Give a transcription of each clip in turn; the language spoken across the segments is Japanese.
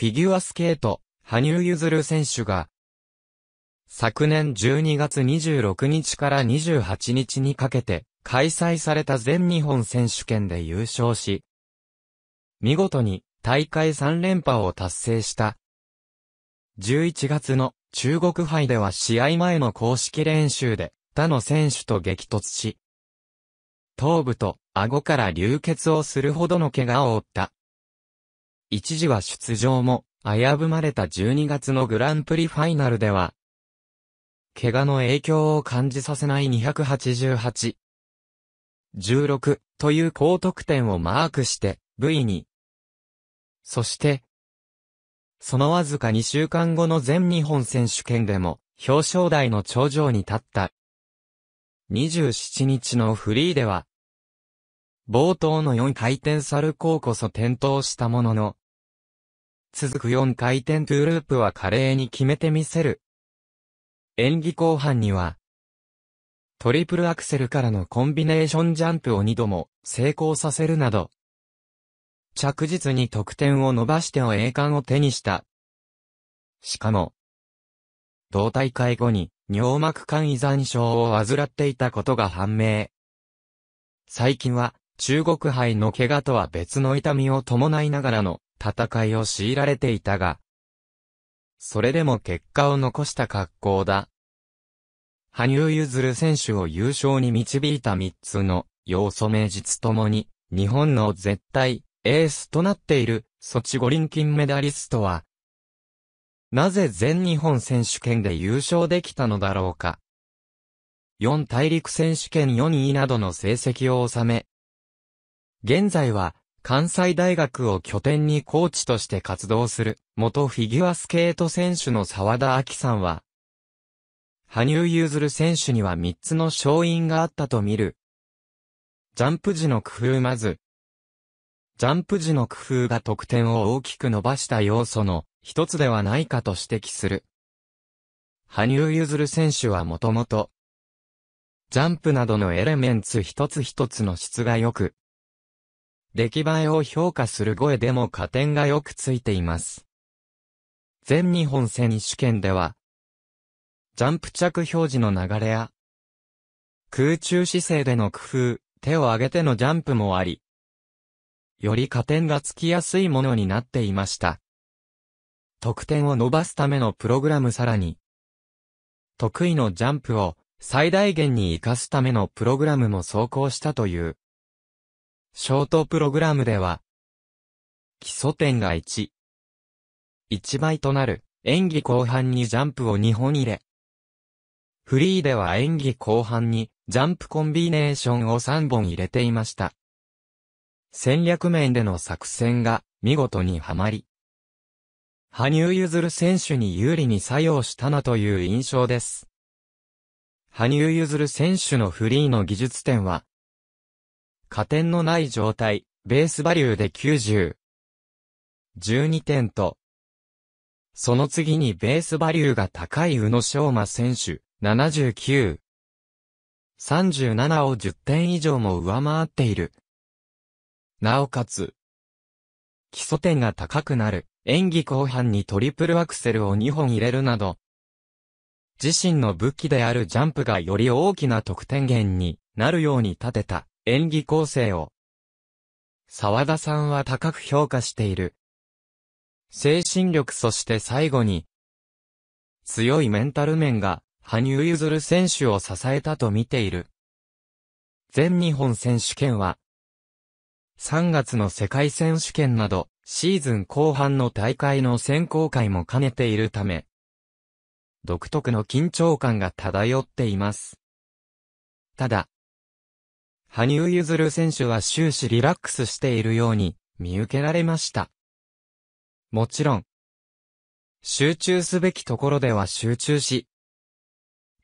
フィギュアスケート、羽生結弦選手が、昨年12月26日から28日にかけて開催された全日本選手権で優勝し、見事に大会3連覇を達成した。11月の中国杯では試合前の公式練習で他の選手と激突し、頭部と顎から流血をするほどの怪我を負った。一時は出場も危ぶまれた12月のグランプリファイナルでは、怪我の影響を感じさせない288。16という高得点をマークして V に。そして、そのわずか2週間後の全日本選手権でも表彰台の頂上に立った。27日のフリーでは、冒頭の4回転サルコーこそ転倒したものの、続く4回転トゥーループは華麗に決めてみせる。演技後半には、トリプルアクセルからのコンビネーションジャンプを2度も成功させるなど、着実に得点を伸ばしての栄冠を手にした。しかも、同大会後に尿膜肝依存症を患っていたことが判明。最近は中国杯の怪我とは別の痛みを伴いながらの戦いを強いられていたが、それでも結果を残した格好だ。羽生結弦選手を優勝に導いた3つの要素名実ともに、日本の絶対エースとなっているソチ五輪金メダリストは、なぜ全日本選手権で優勝できたのだろうか。4大陸選手権4位などの成績を収め、現在は関西大学を拠点にコーチとして活動する、元フィギュアスケート選手の沢田明さんは、羽生結弦選手には3つの勝因があったと見る。ジャンプ時の工夫まず、ジャンプ時の工夫が得点を大きく伸ばした要素の一つではないかと指摘する。羽生結弦選手はもともと、ジャンプなどのエレメンツ一つ一つの質が良く、出来栄えを評価する声でも加点がよくついています。全日本選手権では、ジャンプ着表示の流れや、空中姿勢での工夫、手を上げてのジャンプもあり、より加点がつきやすいものになっていました。得点を伸ばすためのプログラムさらに、得意のジャンプを最大限に活かすためのプログラムも走行したという。ショートプログラムでは、基礎点が1。1倍となる、演技後半にジャンプを2本入れ。フリーでは演技後半に、ジャンプコンビネーションを3本入れていました。戦略面での作戦が、見事にはまり。羽生結弦選手に有利に作用したなという印象です。羽生結弦選手のフリーの技術点は、加点のない状態、ベースバリューで90。12点と、その次にベースバリューが高い宇野昌磨選手、79。37を10点以上も上回っている。なおかつ、基礎点が高くなる、演技後半にトリプルアクセルを2本入れるなど、自身の武器であるジャンプがより大きな得点源になるように立てた。演技構成を、沢田さんは高く評価している。精神力そして最後に、強いメンタル面が、羽生結弦選手を支えたと見ている。全日本選手権は、3月の世界選手権など、シーズン後半の大会の選考会も兼ねているため、独特の緊張感が漂っています。ただ、羽生結弦選手は終始リラックスしているように見受けられました。もちろん、集中すべきところでは集中し、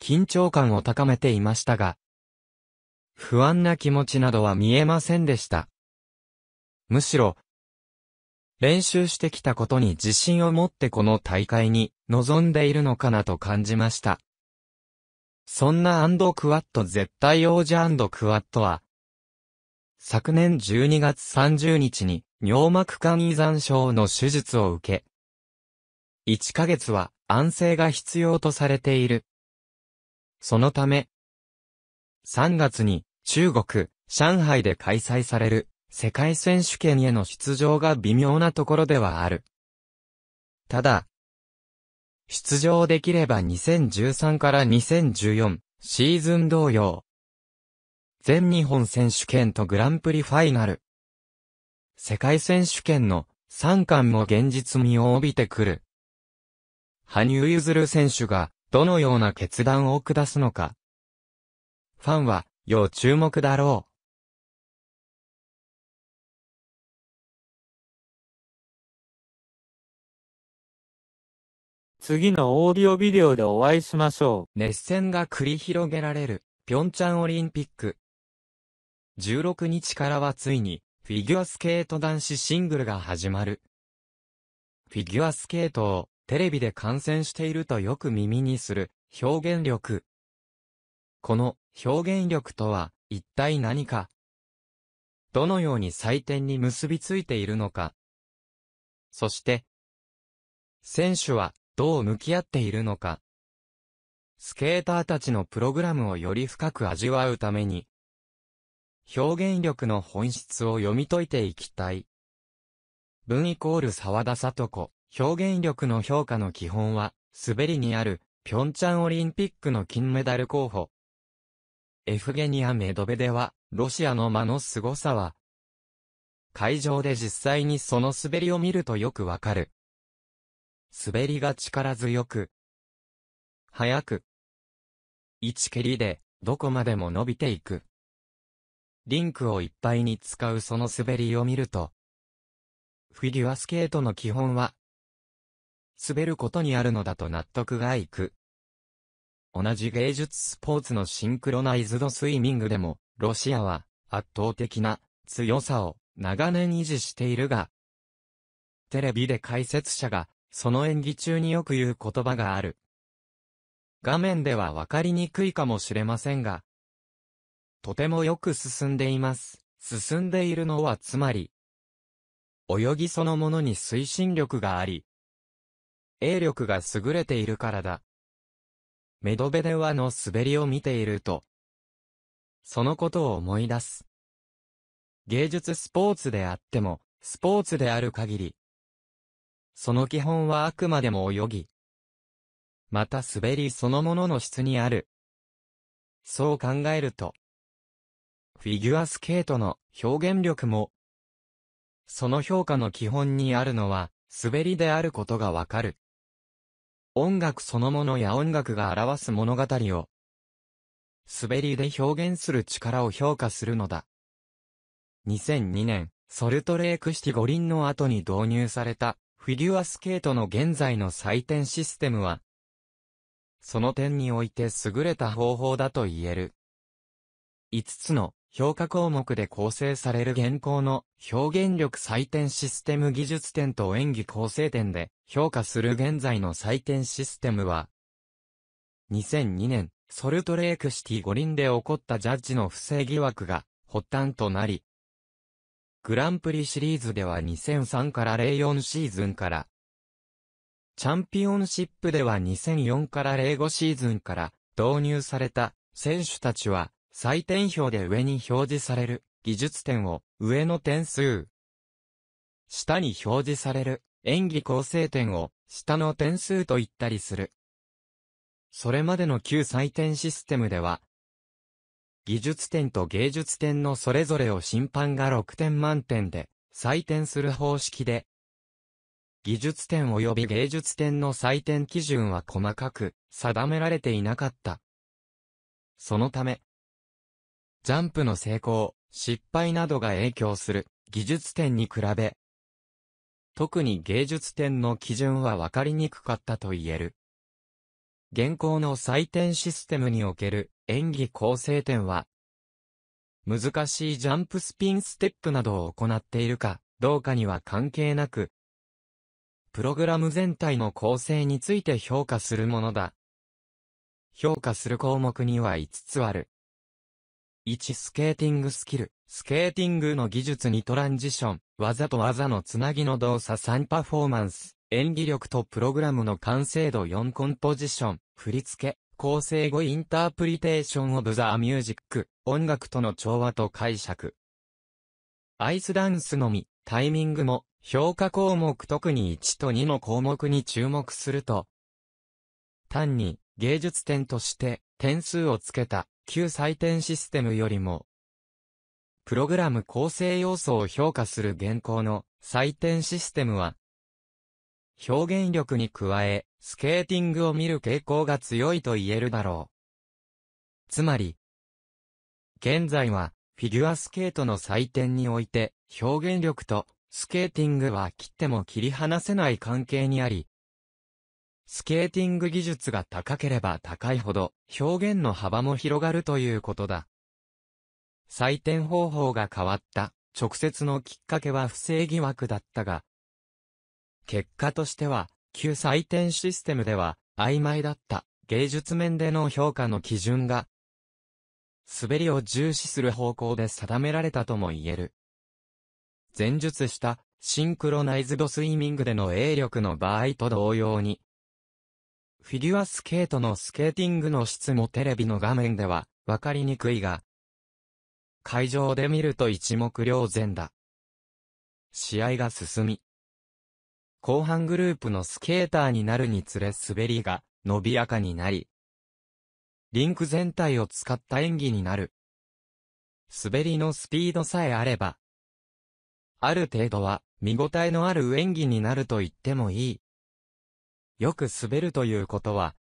緊張感を高めていましたが、不安な気持ちなどは見えませんでした。むしろ、練習してきたことに自信を持ってこの大会に臨んでいるのかなと感じました。そんなアンドクワット絶対王者アンドクワットは、昨年12月30日に尿膜管依存症の手術を受け、1ヶ月は安静が必要とされている。そのため、3月に中国、上海で開催される世界選手権への出場が微妙なところではある。ただ、出場できれば2013から2014シーズン同様。全日本選手権とグランプリファイナル。世界選手権の3冠も現実味を帯びてくる。羽生結弦選手がどのような決断を下すのか。ファンは要注目だろう。次のオーディオビデオでお会いしましょう。熱戦が繰り広げられる、平昌オリンピック。16日からはついに、フィギュアスケート男子シングルが始まる。フィギュアスケートを、テレビで観戦しているとよく耳にする、表現力。この、表現力とは、一体何かどのように採点に結びついているのかそして、選手はどう向き合っているのか。スケーターたちのプログラムをより深く味わうために、表現力の本質を読み解いていきたい。文イコール沢田聡子、表現力の評価の基本は、滑りにある、ピョンチャンオリンピックの金メダル候補。エフゲニア・メドベデは、ロシアの間の凄さは、会場で実際にその滑りを見るとよくわかる。滑りが力強く、速く、一蹴りで、どこまでも伸びていく。リンクをいっぱいに使うその滑りを見ると、フィギュアスケートの基本は、滑ることにあるのだと納得がいく。同じ芸術スポーツのシンクロナイズドスイミングでも、ロシアは圧倒的な強さを長年維持しているが、テレビで解説者がその演技中によく言う言葉がある。画面ではわかりにくいかもしれませんが、とてもよく進んでいます。進んでいるのはつまり、泳ぎそのものに推進力があり、泳力が優れているからだ。メドベデワの滑りを見ていると、そのことを思い出す。芸術スポーツであっても、スポーツである限り、その基本はあくまでも泳ぎ。また滑りそのものの質にある。そう考えると、フィギュアスケートの表現力も、その評価の基本にあるのは、滑りであることがわかる。音楽そのものや音楽が表す物語を、滑りで表現する力を評価するのだ。2002年、ソルトレークシティ五輪の後に導入された、フィギュアスケートの現在の採点システムは、その点において優れた方法だと言える。5つの評価項目で構成される現行の表現力採点システム技術点と演技構成点で評価する現在の採点システムは、2002年、ソルトレークシティ五輪で起こったジャッジの不正疑惑が発端となり、グランプリシリーズでは2003から04シーズンから、チャンピオンシップでは2004から05シーズンから導入された選手たちは採点表で上に表示される技術点を上の点数。下に表示される演技構成点を下の点数と言ったりする。それまでの旧採点システムでは技術点と芸術点のそれぞれを審判が6点満点で採点する方式で、技術点及び芸術点の採点基準は細かく定められていなかった。そのため、ジャンプの成功、失敗などが影響する技術点に比べ、特に芸術点の基準は分かりにくかったと言える。現行の採点システムにおける演技構成点は、難しいジャンプスピンステップなどを行っているかどうかには関係なく、プログラム全体の構成について評価するものだ。評価する項目には5つある。1スケーティングスキル。スケーティングの技術にトランジション。技と技のつなぎの動作3パフォーマンス。演技力とプログラムの完成度4コンポジション。振り付け。構成語インタープリテーションオブザミュージック、音楽との調和と解釈。アイスダンスのみ、タイミングも、評価項目特に1と2の項目に注目すると、単に芸術点として点数をつけた旧採点システムよりも、プログラム構成要素を評価する現行の採点システムは、表現力に加え、スケーティングを見る傾向が強いと言えるだろう。つまり、現在は、フィギュアスケートの祭典において、表現力と、スケーティングは切っても切り離せない関係にあり、スケーティング技術が高ければ高いほど、表現の幅も広がるということだ。採点方法が変わった、直接のきっかけは不正疑惑だったが、結果としては、旧採点システムでは、曖昧だった芸術面での評価の基準が、滑りを重視する方向で定められたとも言える。前述したシンクロナイズドスイミングでの泳力の場合と同様に、フィギュアスケートのスケーティングの質もテレビの画面ではわかりにくいが、会場で見ると一目瞭然だ。試合が進み、後半グループのスケーターになるにつれ滑りが伸びやかになり、リンク全体を使った演技になる。滑りのスピードさえあれば、ある程度は見応えのある演技になると言ってもいい。よく滑るということは、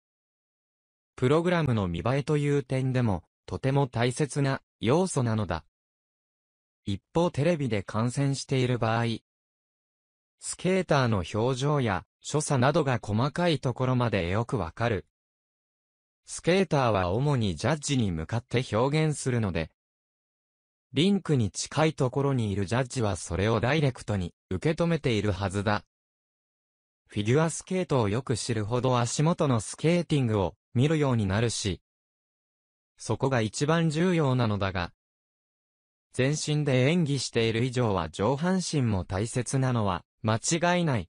プログラムの見栄えという点でも、とても大切な要素なのだ。一方テレビで観戦している場合、スケーターの表情や所作などが細かいところまでよくわかる。スケーターは主にジャッジに向かって表現するので、リンクに近いところにいるジャッジはそれをダイレクトに受け止めているはずだ。フィギュアスケートをよく知るほど足元のスケーティングを見るようになるし、そこが一番重要なのだが、全身で演技している以上は上半身も大切なのは間違いない。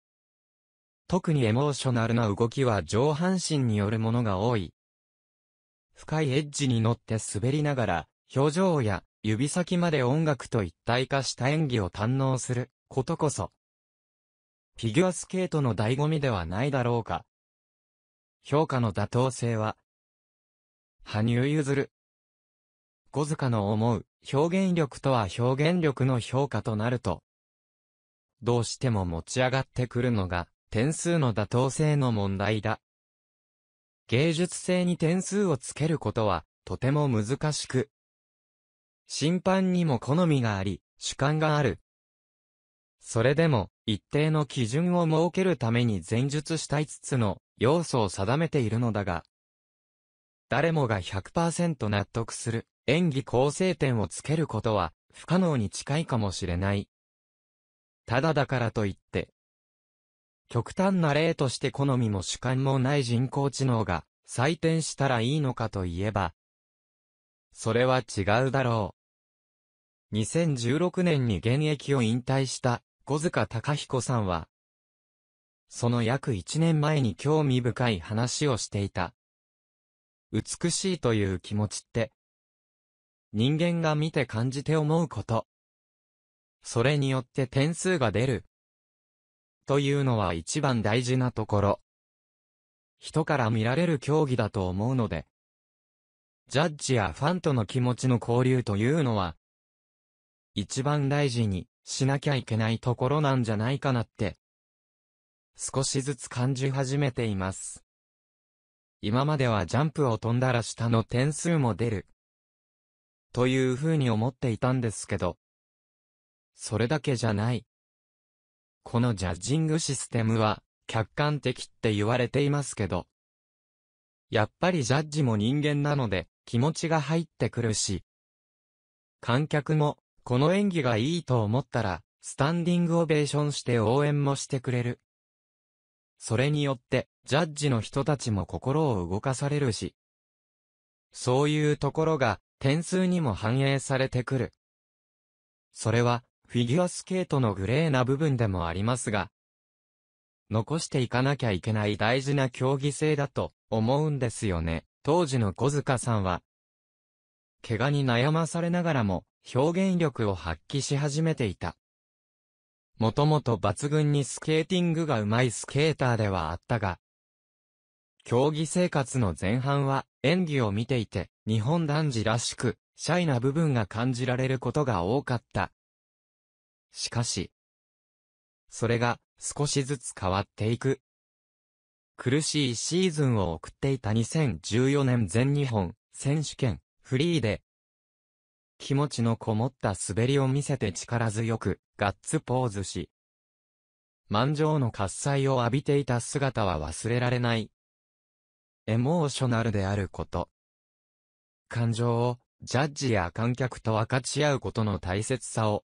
特にエモーショナルな動きは上半身によるものが多い。深いエッジに乗って滑りながら、表情や指先まで音楽と一体化した演技を堪能することこそ、フィギュアスケートの醍醐味ではないだろうか。評価の妥当性は、羽生結弦。小塚の思う表現力とは表現力の評価となるとどうしても持ち上がってくるのが、点数の妥当性の問題だ。芸術性に点数をつけることは、とても難しく。審判にも好みがあり、主観がある。それでも、一定の基準を設けるために前述した5つの要素を定めているのだが、誰もが100%納得する演技構成点をつけることは不可能に近いかもしれない。ただだからといって、極端な例として好みも主観もない人工知能が採点したらいいのかといえば、それは違うだろう。2016年に現役を引退した小塚隆彦さんは、その約1年前に興味深い話をしていた。美しいという気持ちって、人間が見て感じて思うこと。それによって点数が出る。というのは一番大事なところ。人から見られる競技だと思うので、ジャッジやファンとの気持ちの交流というのは、一番大事にしなきゃいけないところなんじゃないかなって、少しずつ感じ始めています。今まではジャンプを飛んだら下の点数も出る。という風に思っていたんですけど、それだけじゃない。このジャッジングシステムは、客観的って言われていますけど、やっぱりジャッジも人間なので、気持ちが入ってくるし、観客も、この演技がいいと思ったら、スタンディングオベーションして応援もしてくれる。それによって、ジャッジの人たちも心を動かされるし、そういうところが、点数にも反映されてくる。それは、フィギュアスケートのグレーな部分でもありますが、残していかなきゃいけない大事な競技性だと思うんですよね。当時の小塚さんは、怪我に悩まされながらも表現力を発揮し始めていた。もともと抜群にスケーティングが上手いスケーターではあったが、競技生活の前半は演技を見ていて、日本男児らしく、シャイな部分が感じられることが多かったしかし、それが少しずつ変わっていく。苦しいシーズンを送っていた2014年全日本選手権フリーで、気持ちのこもった滑りを見せて力強くガッツポーズし、満場の喝采を浴びていた姿は忘れられない。エモーショナルであること。感情をジャッジや観客と分かち合うことの大切さを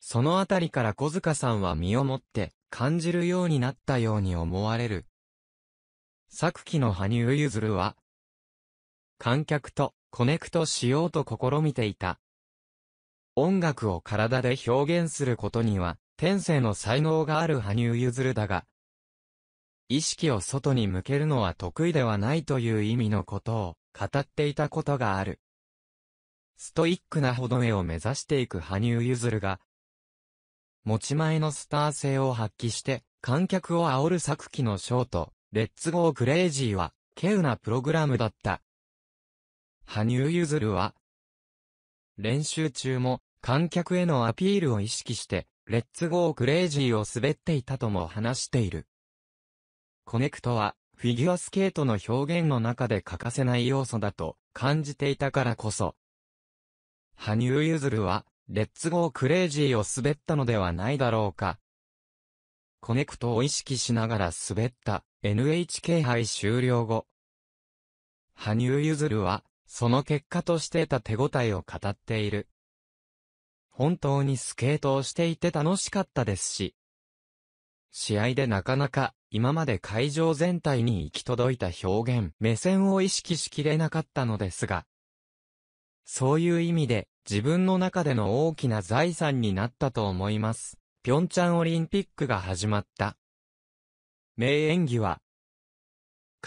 そのあたりから小塚さんは身をもって感じるようになったように思われる。昨期の羽生結弦は、観客とコネクトしようと試みていた。音楽を体で表現することには、天性の才能がある羽生結弦だが、意識を外に向けるのは得意ではないという意味のことを語っていたことがある。ストイックなほど目を目指していく羽生結弦が、持ち前のスター性を発揮して、観客を煽る作機のショート、レッツゴークレイジーは、稀有なプログラムだった。羽生結弦は、練習中も、観客へのアピールを意識して、レッツゴークレイジーを滑っていたとも話している。コネクトは、フィギュアスケートの表現の中で欠かせない要素だと感じていたからこそ。羽生結弦は、レッツゴークレイジーを滑ったのではないだろうか。コネクトを意識しながら滑った NHK 杯終了後。羽生結弦は、その結果として得た手応えを語っている。本当にスケートをしていて楽しかったですし。試合でなかなか今まで会場全体に行き届いた表現、目線を意識しきれなかったのですが。そういう意味で自分の中での大きな財産になったと思います。ピョンチャンオリンピックが始まった。名演技は、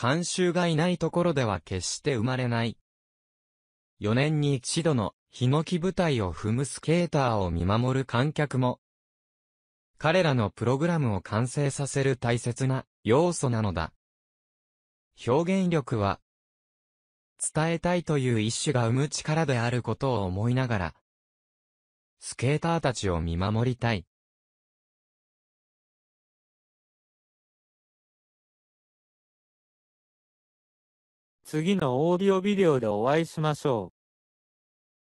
監修がいないところでは決して生まれない。4年に一度のヒノキ舞台を踏むスケーターを見守る観客も、彼らのプログラムを完成させる大切な要素なのだ。表現力は伝えたいという一種が生む力であることを思いながら、スケーターたちを見守りたい。次のオーディオビデオでお会いしましょう。